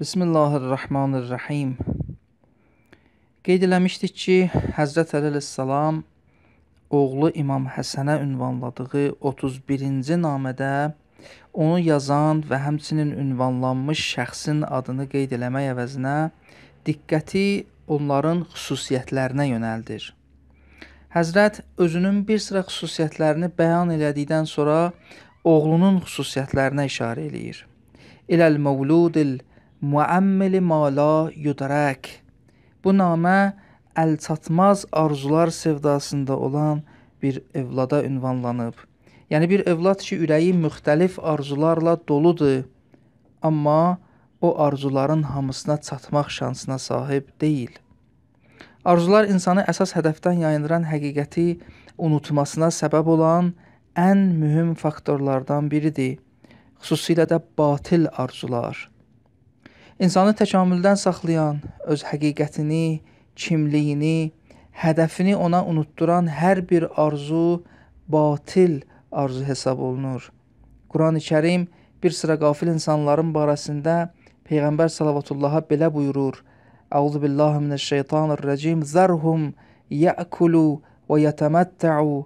Bismillahirrahmanirrahim. Qeyd eləmişdik ki, Həzrət Əli əleyhissalam oğlu İmam Həsənə ünvanladığı 31-ci namədə onu yazan və həmçinin ünvanlanmış şəxsin adını qeyd eləmək əvəzinə diqqəti onların xüsusiyyətlərinə yönəldir. Həzrət özünün bir sıra xüsusiyyətlərini bəyan elədikdən sonra oğlunun xüsusiyyətlərinə işarə eləyir. İləl məvludil Muammil Mala Yudarak. Bu namə əlçatmaz arzular sevdasında olan bir evlada ünvanlanıb. Yəni bir evlad ki, ürəyi müxtəlif arzularla doludur, amma o arzuların hamısına çatmaq şansına sahib deyil. Arzular insanı əsas hədəfdən yayındıran həqiqəti unutmasına səbəb olan ən mühüm faktorlardan biridir. Xüsusilə də batil arzular. İnsanı təkamüldən saxlayan, öz həqiqətini, kimliyini, hədəfini ona unutduran hər bir arzu batil arzu hesab olunur. Quran-ı Kərim bir sıra qafil insanların barəsində Peyğəmbər salavatullaha belə buyurur: Əuzu billahi minəşşeytanir-racim. Zarhum ya'kulu və yetəməttu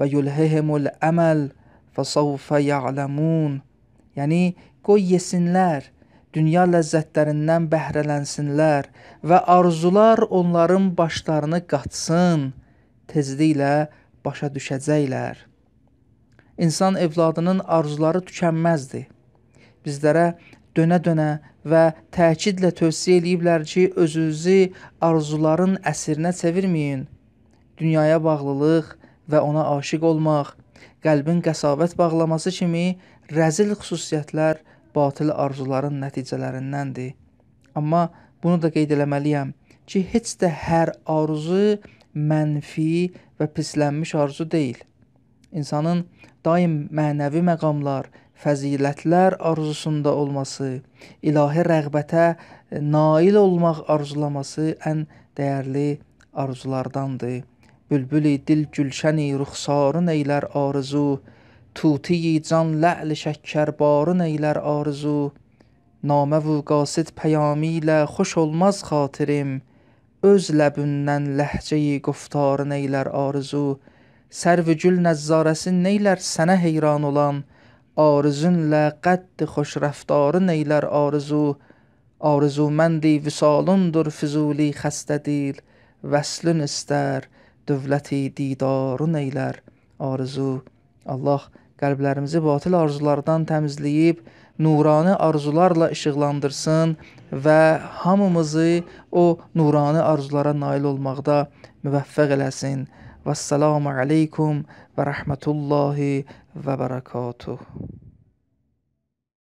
və yulhihimul əməl, fəsawfa ya'lamun. Yəni qoy yesinlər, dünya ləzzətlərindən bəhrələnsinlər və arzular onların başlarını qatsın, tezliklə başa düşəcəklər. İnsan evladının arzuları tükənməzdir. Bizlərə dönə-dönə və təkidlə tövsiyə eləyiblər ki, özünüzü arzuların əsirinə çevirməyin. Dünyaya bağlılıq və ona aşiq olmaq, qəlbin qəsavət bağlaması kimi rəzil xüsusiyyətlər batılı arzuların nəticələrindəndir. Amma bunu da qeyd eləməliyəm ki, heç də hər arzu mənfi və pislənmiş arzu deyil. İnsanın daim mənəvi məqamlar, fəzilətlər arzusunda olması, ilahi rəğbətə e, nail olmaq arzulaması ən dəyərli arzulardandır. Bülbüli dil gülşəni ruxsarın eylər arzu, Tuti can lə'li şəkkərbarın eylər arzu Namə vü qasid pəyami ilə xoş olmaz xatirim Öz ləbündən ləhcəyi quftarın eylər arzu Sərvücül nəzzarəsi neylər sənə heyran olan Arzünlə qəddi xoş rəftarın eylər arzu Arzuməndi vüsalundur füzuli xəstə dil Vəslün istər dövləti didarın eylər arzu Allah qəlblərimizi batil arzulardan təmizləyib, nurani arzularla işıqlandırsın və hamımızı o nurani arzulara nail olmaqda müvəffəq eləsin. Vəssalamu aleykum və rəhmətullahi və bərəkatuh.